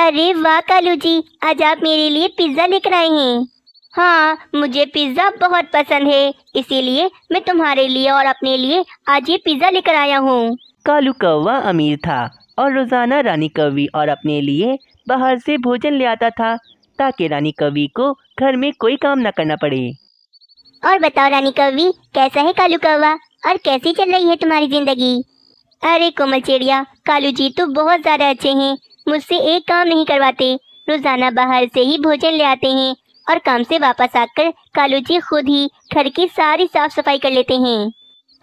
अरे वाह कालू जी आज आप मेरे लिए पिज़्ज़ा लेकर आए हैं हाँ मुझे पिज़्ज़ा बहुत पसंद है इसीलिए मैं तुम्हारे लिए और अपने लिए आज ये पिज़्ज़ा लेकर आया हूँ कालू कौवा अमीर था और रोज़ाना रानी कवि और अपने लिए बाहर से भोजन ले आता था ताकि रानी कवि को घर में कोई काम न करना पड़े और बताओ रानी कवि कैसा है कालू कौवा और कैसी चल रही है तुम्हारी ज़िंदगी अरे कोमल चिड़िया कालू जी तो बहुत ज़्यादा अच्छे हैं मुझसे एक काम नहीं करवाते रोजाना बाहर से ही भोजन ले आते हैं और काम से वापस आकर कालू जी खुद ही घर की सारी साफ सफाई कर लेते हैं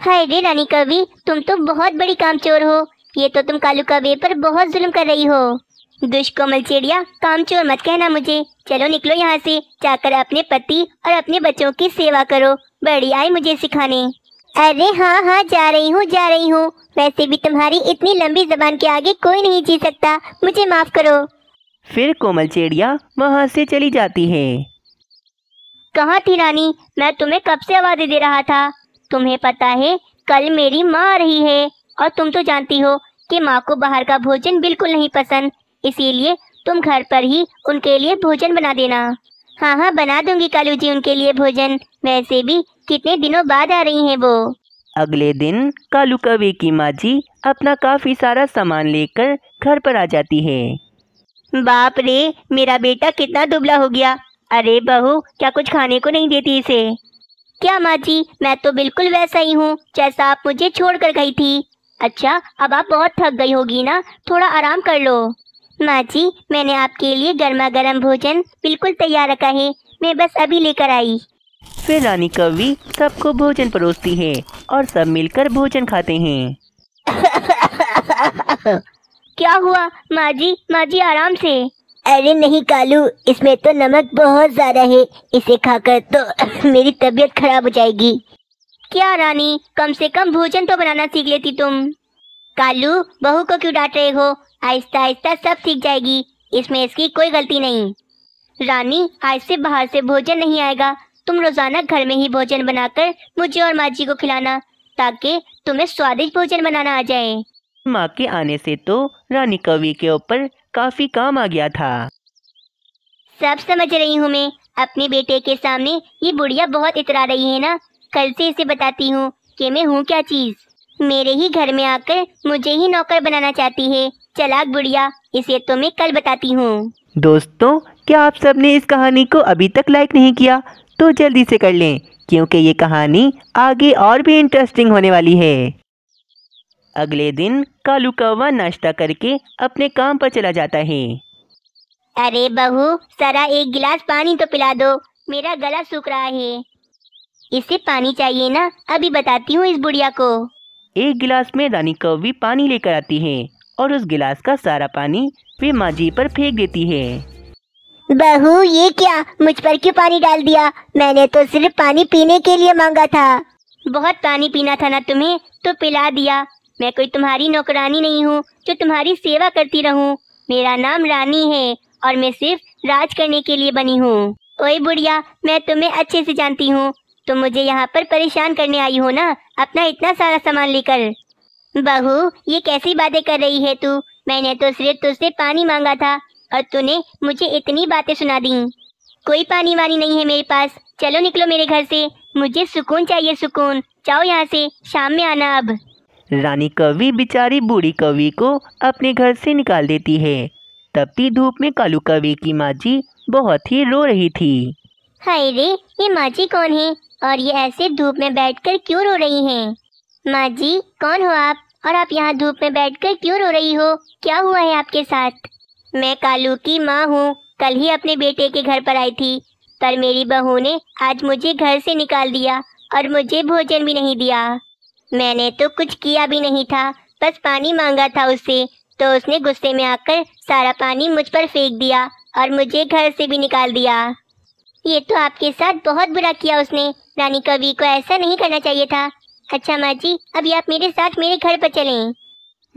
हाय रे रानी कवि तुम तो बहुत बड़ी काम चोर हो ये तो तुम कालू कवे पर बहुत जुल्म कर रही हो दुष्कोमल चिड़िया काम चोर मत कहना मुझे चलो निकलो यहाँ से जाकर अपने पति और अपने बच्चों की सेवा करो बड़ी आई मुझे सिखाने अरे हाँ हाँ जा रही हूँ जा रही हूँ वैसे भी तुम्हारी इतनी लंबी जबान के आगे कोई नहीं जी सकता मुझे माफ करो फिर कोमल चिड़िया वहाँ से चली जाती है कहाँ थी रानी मैं तुम्हें कब से आवाज दे रहा था तुम्हें पता है कल मेरी माँ आ रही है और तुम तो जानती हो कि माँ को बाहर का भोजन बिल्कुल नहीं पसंद इसीलिए तुम घर पर ही उनके लिए भोजन बना देना हाँ हाँ बना दूंगी कालू जी उनके लिए भोजन वैसे भी कितने दिनों बाद आ रही हैं वो अगले दिन कालू कवे की माँ जी अपना काफी सारा सामान लेकर घर पर आ जाती है बाप रे मेरा बेटा कितना दुबला हो गया अरे बहू क्या कुछ खाने को नहीं देती इसे क्या माँ जी मैं तो बिल्कुल वैसा ही हूँ जैसा आप मुझे छोड़ कर गई थी अच्छा अब आप बहुत थक गई होगी ना थोड़ा आराम कर लो माँ जी मैंने आपके लिए गर्मा गर्म भोजन बिल्कुल तैयार रखा है मैं बस अभी लेकर आई फिर रानी कवि सबको भोजन परोसती है और सब मिलकर भोजन खाते हैं क्या हुआ माँ जी माँ जी आराम से अरे नहीं कालू इसमें तो नमक बहुत ज्यादा है इसे खाकर तो मेरी तबीयत खराब हो जाएगी क्या रानी कम से कम भोजन तो बनाना सीख लेती तुम कालू बहू को क्यों डांट रहे हो आहिस्ता आहिस्ता सब सीख जाएगी इसमें इसकी कोई गलती नहीं रानी आज से बाहर से भोजन नहीं आएगा तुम रोजाना घर में ही भोजन बनाकर मुझे और माँ जी को खिलाना ताकि तुम्हें स्वादिष्ट भोजन बनाना आ जाए माँ के आने से तो रानी कवि के ऊपर काफी काम आ गया था सब समझ रही हूँ मैं अपने बेटे के सामने ये बुढ़िया बहुत इतरा रही है ना कल से इसे बताती हूँ कि मैं हूँ क्या चीज मेरे ही घर में आकर मुझे ही नौकर बनाना चाहती है चलाक बुढ़िया इसे तो मैं कल बताती हूँ दोस्तों क्या आप सबने इस कहानी को अभी तक लाइक नहीं किया तो जल्दी से कर लें क्योंकि ये कहानी आगे और भी इंटरेस्टिंग होने वाली है अगले दिन कालू कौवा नाश्ता करके अपने काम पर चला जाता है अरे बहू सरा एक गिलास पानी तो पिला दो मेरा गला सूख रहा है इसे पानी चाहिए ना अभी बताती हूँ इस बुढ़िया को एक गिलास में रानी कौवी पानी लेकर आती है और उस गिलास का सारा पानी वे माँ जी पर फेंक देती है बहू ये क्या मुझ पर क्यों पानी डाल दिया मैंने तो सिर्फ पानी पीने के लिए मांगा था बहुत पानी पीना था ना तुम्हें तो पिला दिया मैं कोई तुम्हारी नौकरानी नहीं हूँ जो तुम्हारी सेवा करती रहूँ मेरा नाम रानी है और मैं सिर्फ राज करने के लिए बनी हूँ ओए बुढ़िया मैं तुम्हें अच्छे से जानती हूँ तुम मुझे यहाँ पर परेशान करने आई हो ना अपना इतना सारा सामान लेकर बहू ये कैसी बातें कर रही है तू मैंने तो सिर्फ तुझसे पानी मांगा था और तूने मुझे इतनी बातें सुना दी कोई पानी वानी नहीं है मेरे पास चलो निकलो मेरे घर से मुझे सुकून चाहिए सुकून जाओ यहाँ से शाम में आना अब रानी कवि बेचारी बूढ़ी कवि को अपने घर से निकाल देती है तपती धूप में कालू कवि की माँ जी बहुत ही रो रही थी हाय रे ये माँ जी कौन है और ये ऐसे धूप में बैठकर क्यों रो रही हैं? माँ जी कौन हो आप और आप यहाँ धूप में बैठकर क्यों रो रही हो क्या हुआ है आपके साथ मैं कालू की माँ हूँ कल ही अपने बेटे के घर पर आई थी पर मेरी बहू ने आज मुझे घर से निकाल दिया और मुझे भोजन भी नहीं दिया मैंने तो कुछ किया भी नहीं था बस पानी मांगा था उससे तो उसने गुस्से में आकर सारा पानी मुझ पर फेंक दिया और मुझे घर से भी निकाल दिया ये तो आपके साथ बहुत बुरा किया उसने रानी कवि को ऐसा नहीं करना चाहिए था अच्छा माँ जी अभी आप मेरे साथ मेरे घर पर चलें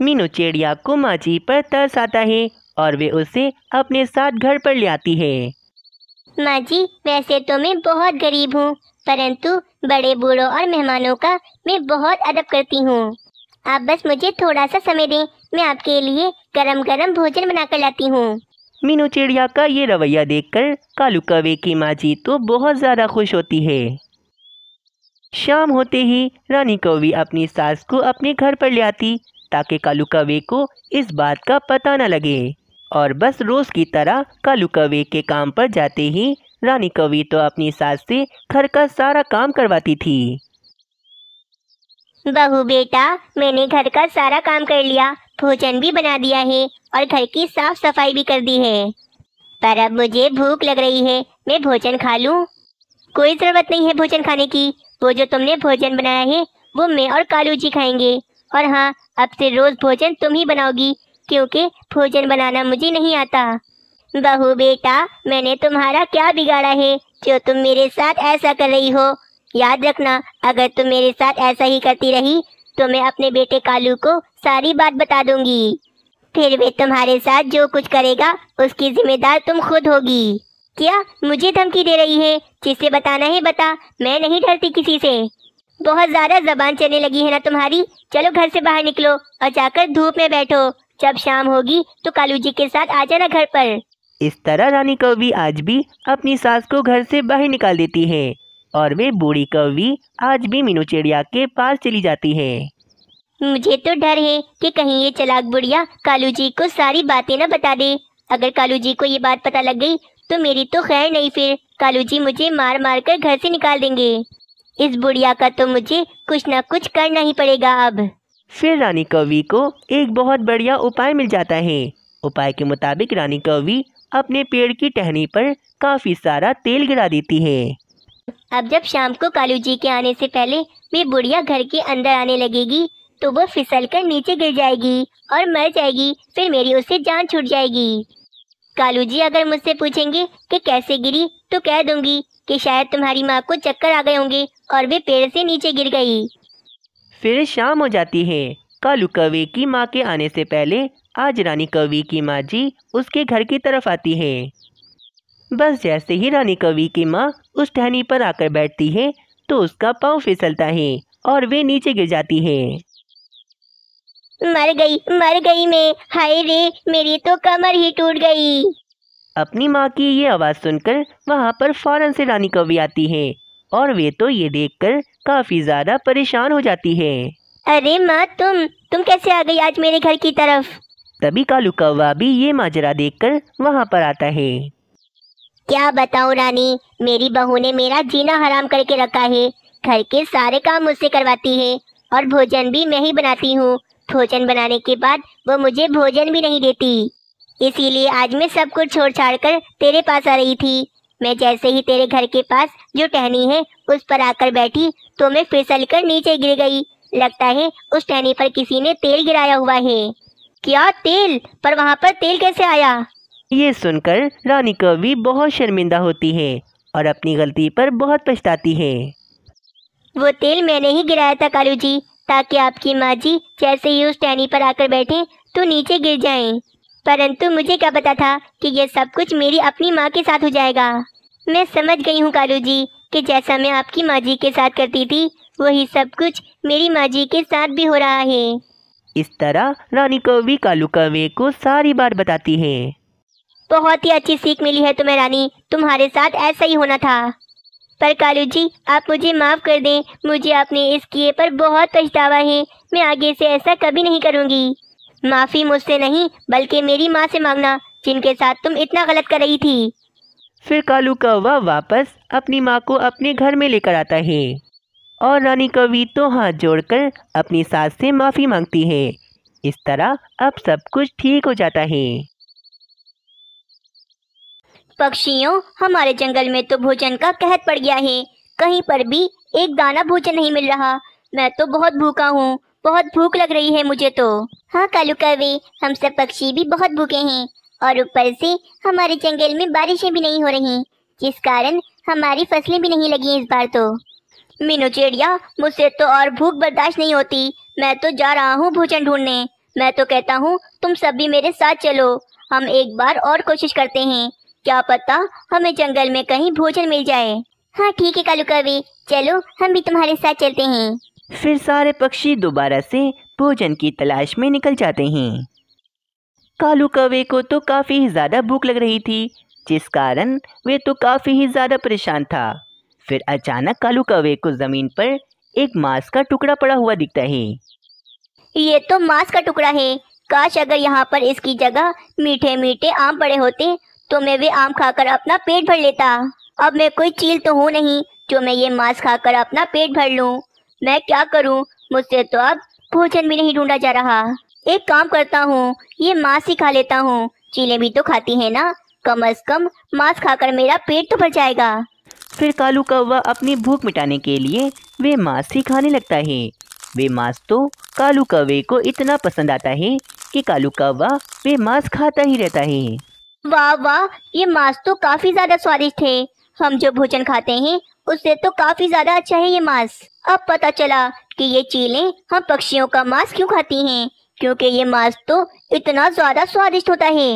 मीनू चिड़िया को माँ जी पर तरस आता है और वे उसे अपने साथ घर पर ले आती है माँ जी वैसे तो मैं बहुत गरीब हूँ परंतु बड़े बूढ़ों और मेहमानों का मैं बहुत अदब करती हूँ आप बस मुझे थोड़ा सा समय दें मैं आपके लिए गरम गरम भोजन बना कर लाती हूँ मीनू चिड़िया का ये रवैया देखकर कालू कवे की माँ जी तो बहुत ज़्यादा खुश होती है शाम होते ही रानी कवि अपनी सास को अपने घर पर ले आती ताकि कालू कवे को इस बात का पता न लगे और बस रोज़ की तरह कालू कवि के काम पर जाते ही रानी कवि तो अपनी सास से घर का सारा काम करवाती थी बहू बेटा मैंने घर का सारा काम कर लिया भोजन भी बना दिया है और घर की साफ सफाई भी कर दी है पर अब मुझे भूख लग रही है मैं भोजन खा लूँ कोई ज़रूरत नहीं है भोजन खाने की वो जो तुमने भोजन बनाया है वो मैं और कालू जी खाएंगे और हाँ अब से रोज़ भोजन तुम ही बनाओगी क्योंकि भोजन बनाना मुझे नहीं आता बहू बेटा मैंने तुम्हारा क्या बिगाड़ा है जो तुम मेरे साथ ऐसा कर रही हो याद रखना अगर तुम मेरे साथ ऐसा ही करती रही तो मैं अपने बेटे कालू को सारी बात बता दूंगी फिर वे तुम्हारे साथ जो कुछ करेगा उसकी जिम्मेदार तुम खुद होगी क्या मुझे धमकी दे रही है जिसे बताना ही बता मैं नहीं डरती किसी से बहुत ज्यादा जबान चलने लगी है ना तुम्हारी चलो घर से बाहर निकलो और जाकर धूप में बैठो जब शाम होगी तो कालू जी के साथ आ जाना घर पर इस तरह रानी कौवी आज भी अपनी सास को घर से बाहर निकाल देती है और वे बूढ़ी कौवी आज भी मीनू चिड़िया के पास चली जाती है मुझे तो डर है कि कहीं ये चलाक बुढ़िया कालू जी को सारी बातें न बता दे अगर कालू जी को ये बात पता लग गई तो मेरी तो खैर नहीं फिर कालू जी मुझे मार मार कर घर से निकाल देंगे इस बुढ़िया का तो मुझे कुछ ना कुछ करना ही पड़ेगा अब फिर रानी कवि को एक बहुत बढ़िया उपाय मिल जाता है उपाय के मुताबिक रानी कवि अपने पेड़ की टहनी पर काफ़ी सारा तेल गिरा देती है अब जब शाम को कालू जी के आने से पहले वे बुढ़िया घर के अंदर आने लगेगी तो वो फिसल कर नीचे गिर जाएगी और मर जाएगी फिर मेरी उससे जान छूट जाएगी कालू जी अगर मुझसे पूछेंगे कि कैसे गिरी तो कह दूंगी कि शायद तुम्हारी माँ को चक्कर आ गए होंगे और वे पेड़ से नीचे गिर गई फिर शाम हो जाती है कालू कवि की माँ के आने से पहले आज रानी कवि की माँ जी उसके घर की तरफ आती है बस जैसे ही रानी कवि की माँ उस टहनी पर आकर बैठती है तो उसका पाँव फिसलता है और वे नीचे गिर जाती है मर गई मर गई मैं हाय रे मेरी तो कमर ही टूट गई अपनी माँ की ये आवाज़ सुनकर वहाँ पर फौरन से रानी कवि आती है और वे तो ये देखकर काफी ज्यादा परेशान हो जाती है अरे माँ तुम तुम कैसे आ गई आज मेरे घर की तरफ तभी कालू कौवा भी ये माजरा देखकर वहाँ पर आता है क्या बताऊँ रानी मेरी बहू ने मेरा जीना हराम करके रखा है घर के सारे काम मुझसे करवाती है और भोजन भी मैं ही बनाती हूँ भोजन बनाने के बाद वो मुझे भोजन भी नहीं देती इसीलिए आज मैं सब कुछ छोड़ छाड़ कर तेरे पास आ रही थी मैं जैसे ही तेरे घर के पास जो टहनी है उस पर आकर बैठी तो मैं फिसल कर नीचे गिर गई लगता है उस टहनी पर किसी ने तेल गिराया हुआ है क्या तेल पर वहाँ पर तेल कैसे आया ये सुनकर रानी कौवी बहुत शर्मिंदा होती है और अपनी गलती पर बहुत पछताती है वो तेल मैंने ही गिराया था कालू जी ताकि आपकी माँ जी जैसे ही उस टहनी पर आकर बैठे तो नीचे गिर जाएं। परंतु मुझे क्या पता था कि यह सब कुछ मेरी अपनी माँ के साथ हो जाएगा मैं समझ गई हूँ कालू जी कि जैसा मैं आपकी माँ जी के साथ करती थी वही सब कुछ मेरी माँ जी के साथ भी हो रहा है इस तरह रानी को भी कालू कौवे को सारी बात बताती है बहुत ही अच्छी सीख मिली है तुम्हें रानी तुम्हारे साथ ऐसा ही होना था पर कालू जी आप मुझे माफ़ कर दें मुझे आपने इस किए पर बहुत पछतावा है मैं आगे से ऐसा कभी नहीं करूँगी माफ़ी मुझसे नहीं बल्कि मेरी माँ से मांगना जिनके साथ तुम इतना गलत कर रही थी फिर कालू कौवा वापस अपनी माँ को अपने घर में लेकर आता है और रानी कवि तो हाथ जोड़कर अपनी सास से माफ़ी मांगती है इस तरह अब सब कुछ ठीक हो जाता है पक्षियों हमारे जंगल में तो भोजन का कहत पड़ गया है कहीं पर भी एक दाना भोजन नहीं मिल रहा मैं तो बहुत भूखा हूँ बहुत भूख लग रही है मुझे तो हाँ कालू कौवे हम सब पक्षी भी बहुत भूखे हैं और ऊपर से हमारे जंगल में बारिशें भी नहीं हो रही जिस कारण हमारी फसलें भी नहीं लगी इस बार तो मीनू चिड़िया मुझसे तो और भूख बर्दाश्त नहीं होती मैं तो जा रहा हूँ भोजन ढूंढने मैं तो कहता हूँ तुम सब भी मेरे साथ चलो हम एक बार और कोशिश करते हैं क्या पता हमें जंगल में कहीं भोजन मिल जाए हाँ ठीक है कालू कवि चलो हम भी तुम्हारे साथ चलते हैं फिर सारे पक्षी दोबारा से भोजन की तलाश में निकल जाते हैं कालू कवे को तो काफ़ी ही ज़्यादा भूख लग रही थी जिस कारण वे तो काफ़ी ही ज़्यादा परेशान था फिर अचानक कालू कवे को ज़मीन पर एक मांस का टुकड़ा पड़ा हुआ दिखता है ये तो मांस का टुकड़ा है काश अगर यहाँ पर इसकी जगह मीठे मीठे आम पड़े होते तो मैं वे आम खाकर अपना पेट भर लेता अब मैं कोई चील तो हूँ नहीं जो मैं ये मांस खाकर अपना पेट भर लूँ मैं क्या करूं? मुझसे तो अब भोजन भी नहीं ढूंढा जा रहा एक काम करता हूँ ये मांस ही खा लेता हूँ चीले भी तो खाती हैं ना कम अज कम मांस खाकर मेरा पेट तो भर जाएगा फिर कालू कौवा अपनी भूख मिटाने के लिए वे मांस ही खाने लगता है वे मांस तो कालू कौवे को इतना पसंद आता है कि कालू कौवा वे मांस खाता ही रहता है वाह वाह ये मांस तो काफी ज्यादा स्वादिष्ट है हम जो भोजन खाते हैं उससे तो काफी ज्यादा अच्छा है ये मांस अब पता चला कि ये चीलें हम पक्षियों का मांस क्यों खाती हैं क्योंकि ये मांस तो इतना ज्यादा स्वादिष्ट होता है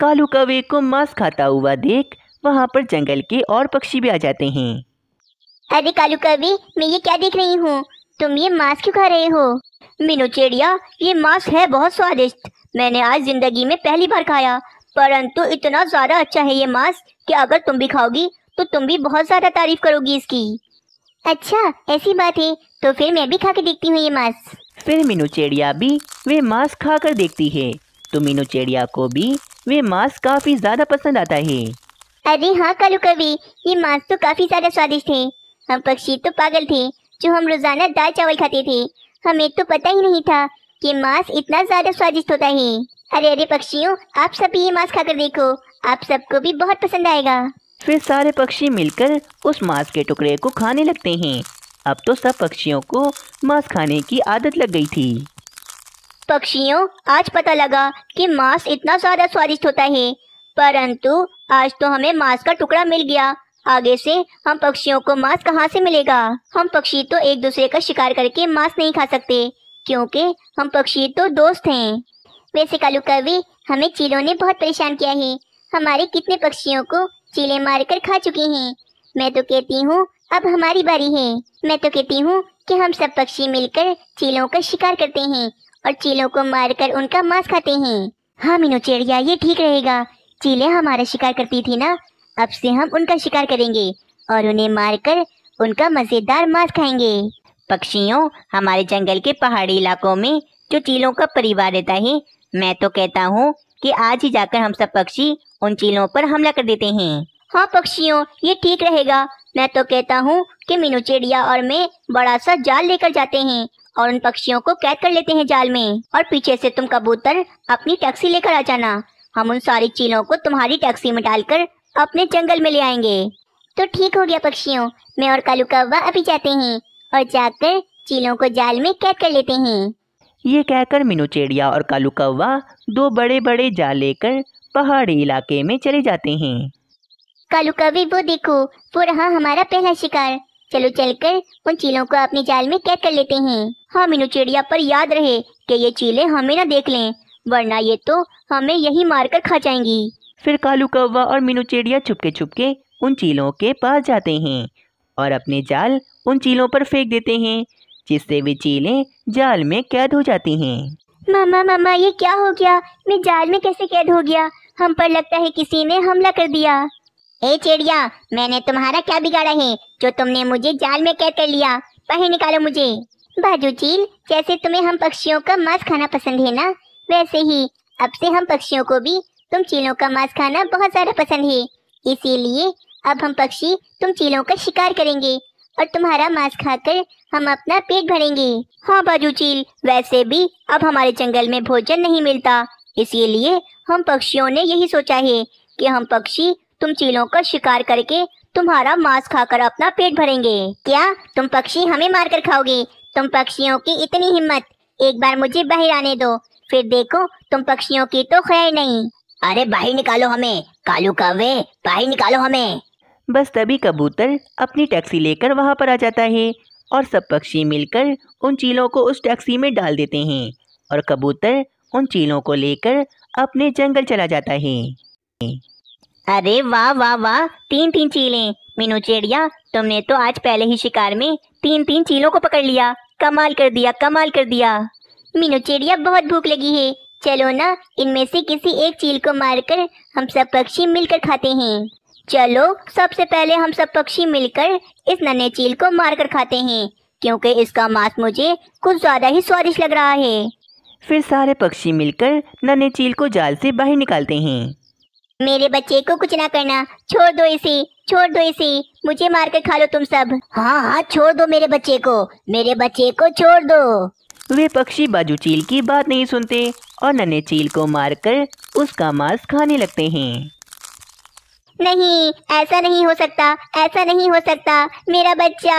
कालू कवे को मांस खाता हुआ देख वहाँ पर जंगल के और पक्षी भी आ जाते हैं अरे कालू कवे मैं ये क्या देख रही हूँ तुम ये मांस क्यों खा रहे हो मीनू चिड़िया ये मांस है बहुत स्वादिष्ट मैंने आज जिंदगी में पहली बार खाया परंतु इतना ज्यादा अच्छा है ये मांस कि अगर तुम भी खाओगी तो तुम भी बहुत ज़्यादा तारीफ करोगी इसकी अच्छा ऐसी बात है तो फिर मैं भी खा के देखती हूँ ये मांस फिर मीनू चिड़िया भी वे मांस खा कर देखती है तो मीनू चिड़िया को भी वे मांस काफ़ी ज़्यादा पसंद आता है अरे हाँ कालू कवि ये मांस तो काफ़ी ज़्यादा स्वादिष्ट है हम पक्षी तो पागल थे जो हम रोज़ाना दाल चावल खाते थे हमें तो पता ही नहीं था कि मांस इतना ज़्यादा स्वादिष्ट होता है अरे अरे पक्षियों आप सब ये मांस खाकर देखो आप सबको भी बहुत पसंद आएगा फिर सारे पक्षी मिलकर उस मांस के टुकड़े को खाने लगते हैं अब तो सब पक्षियों को मांस खाने की आदत लग गई थी पक्षियों आज पता लगा कि मांस इतना ज्यादा स्वादिष्ट होता है परंतु आज तो हमें मांस का टुकड़ा मिल गया आगे से हम पक्षियों को मांस कहाँ से मिलेगा हम पक्षी तो एक दूसरे का शिकार करके मांस नहीं खा सकते क्योंकि हम पक्षी तो दोस्त हैं वैसे कालू कवि हमें चीलों ने बहुत परेशान किया है हमारे कितने पक्षियों को चीले मारकर खा चुके हैं मैं तो कहती हूँ अब हमारी बारी है मैं तो कहती हूँ कि हम सब पक्षी मिलकर चीलों का शिकार करते हैं और चीलों को मारकर उनका मांस खाते हैं हाँ मीनू चिड़िया ये ठीक रहेगा चीले हमारा शिकार करती थी ना अब से हम उनका शिकार करेंगे और उन्हें मारकर उनका मज़ेदार मांस खाएंगे पक्षियों हमारे जंगल के पहाड़ी इलाकों में जो चीलों का परिवार रहता है मैं तो कहता हूँ कि आज ही जाकर हम सब पक्षी उन चीलों पर हमला कर देते हैं हाँ पक्षियों ये ठीक रहेगा मैं तो कहता हूँ कि मीनू चिड़िया और मैं बड़ा सा जाल लेकर जाते हैं और उन पक्षियों को कैद कर लेते हैं जाल में और पीछे से तुम कबूतर अपनी टैक्सी लेकर आ जाना हम उन सारी चीलों को तुम्हारी टैक्सी में डालकर अपने जंगल में ले आएंगे तो ठीक हो गया पक्षियों मैं और कालू कौवा अभी जाते हैं और जाकर चीलों को जाल में कैद कर लेते हैं ये कहकर मीनू चिड़िया और कालू कौवा दो बड़े बड़े जाल लेकर पहाड़ी इलाके में चले जाते हैं कालू कवि वो देखो वो रहा हमारा पहला शिकार चलो चलकर उन चीलों को अपने जाल में कैद कर लेते हैं हाँ मीनू चिड़िया पर याद रहे कि ये चीले हमें ना देख लें वरना ये तो हमें यही मारकर खा जाएंगी फिर कालू कौवा और मीनू चिड़िया छुपके छुपके उन चीलों के पास जाते हैं और अपने जाल उन चीलों पर फेंक देते हैं जिससे वे चीले जाल में कैद हो जाती हैं मामा मामा ये क्या हो गया मैं जाल में कैसे कैद हो गया हम पर लगता है किसी ने हमला कर दिया ए चिड़िया मैंने तुम्हारा क्या बिगाड़ा है जो तुमने मुझे जाल में कैद कर लिया बाहर निकालो मुझे बाजू चील जैसे तुम्हें हम पक्षियों का मांस खाना पसंद है ना वैसे ही अब से हम पक्षियों को भी तुम चीलों का मांस खाना बहुत ज्यादा पसंद है इसीलिए अब हम पक्षी तुम चीलों का शिकार करेंगे और तुम्हारा मांस खाकर हम अपना पेट भरेंगे हाँ बाजू चील वैसे भी अब हमारे जंगल में भोजन नहीं मिलता इसीलिए हम पक्षियों ने यही सोचा है कि हम पक्षी तुम चीलों का शिकार करके तुम्हारा मांस खाकर अपना पेट भरेंगे क्या तुम पक्षी हमें मारकर खाओगे तुम पक्षियों की इतनी हिम्मत एक बार मुझे बाहर आने दो फिर देखो तुम पक्षियों की तो खैर नहीं अरे बाहर निकालो हमें कालू कावे बाहर निकालो हमें बस तभी कबूतर अपनी टैक्सी लेकर वहाँ पर आ जाता है और सब पक्षी मिलकर उन चीलों को उस टैक्सी में डाल देते हैं और कबूतर उन चीलों को लेकर अपने जंगल चला जाता है अरे वाह वाह वाह तीन तीन चीलें मीनू चिड़िया तुमने तो आज पहले ही शिकार में तीन तीन चीलों को पकड़ लिया कमाल कर दिया कमाल कर दिया मीनू चिड़िया बहुत भूख लगी है चलो ना इनमें से किसी एक चील को मारकर हम सब पक्षी मिलकर खाते हैं चलो सबसे पहले हम सब पक्षी मिलकर इस नन्हे चील को मारकर खाते हैं क्योंकि इसका मांस मुझे कुछ ज्यादा ही स्वादिष्ट लग रहा है फिर सारे पक्षी मिलकर नन्हे चील को जाल से बाहर निकालते हैं मेरे बच्चे को कुछ ना करना छोड़ दो इसे छोड़ दो इसे मुझे मार कर खा लो तुम सब हाँ हाँ छोड़ दो मेरे बच्चे को मेरे बच्चे को छोड़ दो वे पक्षी बाजू चील की बात नहीं सुनते और नन्हे चील को मारकर उसका मांस खाने लगते हैं नहीं ऐसा नहीं हो सकता ऐसा नहीं हो सकता मेरा बच्चा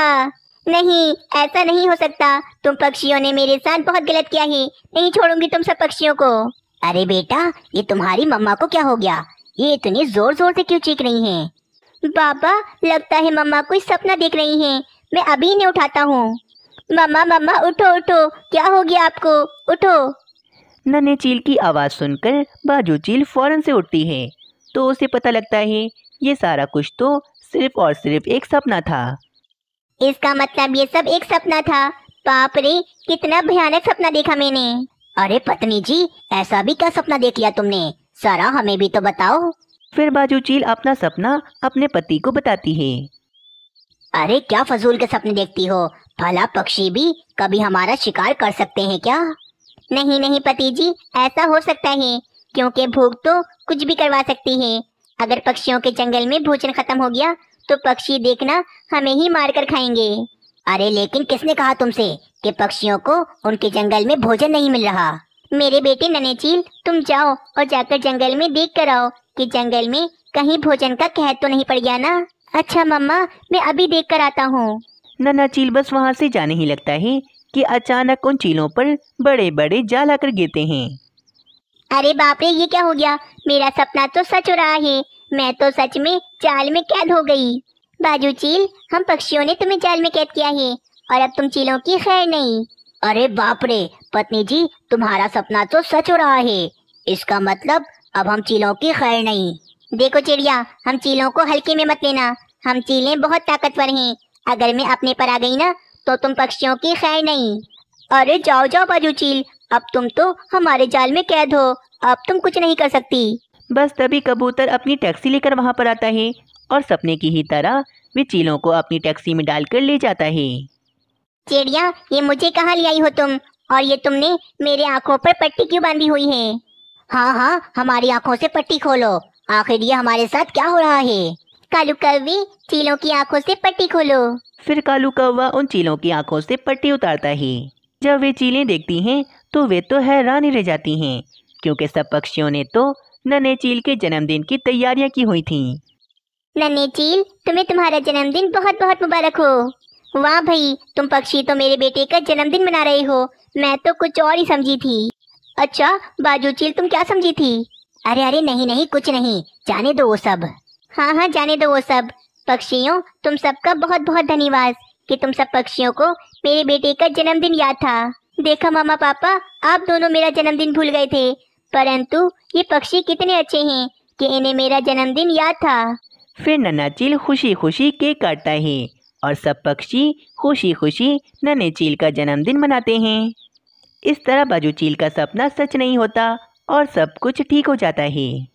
नहीं ऐसा नहीं हो सकता तुम पक्षियों ने मेरे साथ बहुत गलत किया है नहीं छोड़ूंगी तुम सब पक्षियों को अरे बेटा ये तुम्हारी मम्मा को क्या हो गया ये इतनी जोर जोर से क्यों चीख रही हैं? बाबा लगता है मम्मा कोई सपना देख रही हैं। मैं अभी इन्हें उठाता हूँ मम्मा मम्मा उठो उठो क्या हो गया आपको उठो नन्हे चील की आवाज़ सुनकर बाजू चील फौरन से उठती है तो उसे पता लगता है ये सारा कुछ तो सिर्फ और सिर्फ एक सपना था इसका मतलब ये सब एक सपना था बाप रे कितना भयानक सपना देखा मैंने अरे पत्नी जी ऐसा भी क्या सपना देख लिया तुमने सारा हमें भी तो बताओ फिर बाजू चील अपना सपना अपने पति को बताती है अरे क्या फजूल के सपने देखती हो भला पक्षी भी कभी हमारा शिकार कर सकते हैं क्या नहीं नहीं पति जी ऐसा हो सकता है क्योंकि भूख तो कुछ भी करवा सकती है अगर पक्षियों के जंगल में भोजन खत्म हो गया तो पक्षी देखना हमें ही मार कर खाएंगे अरे लेकिन किसने कहा तुमसे कि पक्षियों को उनके जंगल में भोजन नहीं मिल रहा मेरे बेटे ननेचील तुम जाओ और जाकर जंगल में देख कर आओ कि जंगल में कहीं भोजन का कह तो नहीं पड़ गया ना अच्छा मम्मा मैं अभी देख कर आता हूँ नना चील बस वहाँ से जाने ही लगता है कि अचानक उन चीलों पर बड़े बड़े जाल आकर गिरते हैं अरे बाप रे ये क्या हो गया मेरा सपना तो सच हो रहा है मैं तो सच में जाल में कैद हो गई बाजू चील हम पक्षियों ने तुम्हें जाल में कैद किया है और अब तुम चीलों की खैर नहीं अरे बाप रे पत्नी जी तुम्हारा सपना तो सच हो रहा है इसका मतलब अब हम चीलों की खैर नहीं देखो चिड़िया हम चीलों को हल्के में मत लेना हम चीलें बहुत ताकतवर हैं अगर मैं अपने पर आ गई ना तो तुम पक्षियों की खैर नहीं अरे जाओ जाओ बाजू चील अब तुम तो हमारे जाल में कैद हो अब तुम कुछ नहीं कर सकती बस तभी कबूतर अपनी टैक्सी लेकर वहाँ पर आता है और सपने की ही तरह वे चीलों को अपनी टैक्सी में डालकर ले जाता है चिड़िया ये मुझे कहाँ ले आई हो तुम और ये तुमने मेरे आँखों पर पट्टी क्यों बांधी हुई है हाँ हाँ हमारी आँखों से पट्टी खोलो आखिर ये हमारे साथ क्या हो रहा है कालू कौवे चीलों की आँखों से पट्टी खोलो फिर कालू कौवा उन चीलों की आँखों से पट्टी उतारता है जब वे चीलें देखती हैं तो वे तो हैरान ही रह जाती हैं क्योंकि सब पक्षियों ने तो नन्हे चील के जन्मदिन की तैयारियां की हुई थीं नन्हे चील तुम्हें तुम्हारा जन्मदिन बहुत बहुत मुबारक हो वाह भाई तुम पक्षी तो मेरे बेटे का जन्मदिन मना रहे हो मैं तो कुछ और ही समझी थी अच्छा बाजू चील तुम क्या समझी थी अरे अरे नहीं नहीं कुछ नहीं जाने दो वो सब हाँ हाँ जाने दो वो सब पक्षियों तुम सबका बहुत बहुत धन्यवाद कि तुम सब पक्षियों को मेरे बेटे का जन्मदिन याद था देखा मामा पापा आप दोनों मेरा जन्मदिन भूल गए थे परंतु ये पक्षी कितने अच्छे हैं कि इन्हें मेरा जन्मदिन याद था फिर चील खुशी खुशी केक काटता है और सब पक्षी खुशी खुशी नन्हे चील का जन्मदिन मनाते हैं इस तरह बाजू चील का सपना सच नहीं होता और सब कुछ ठीक हो जाता है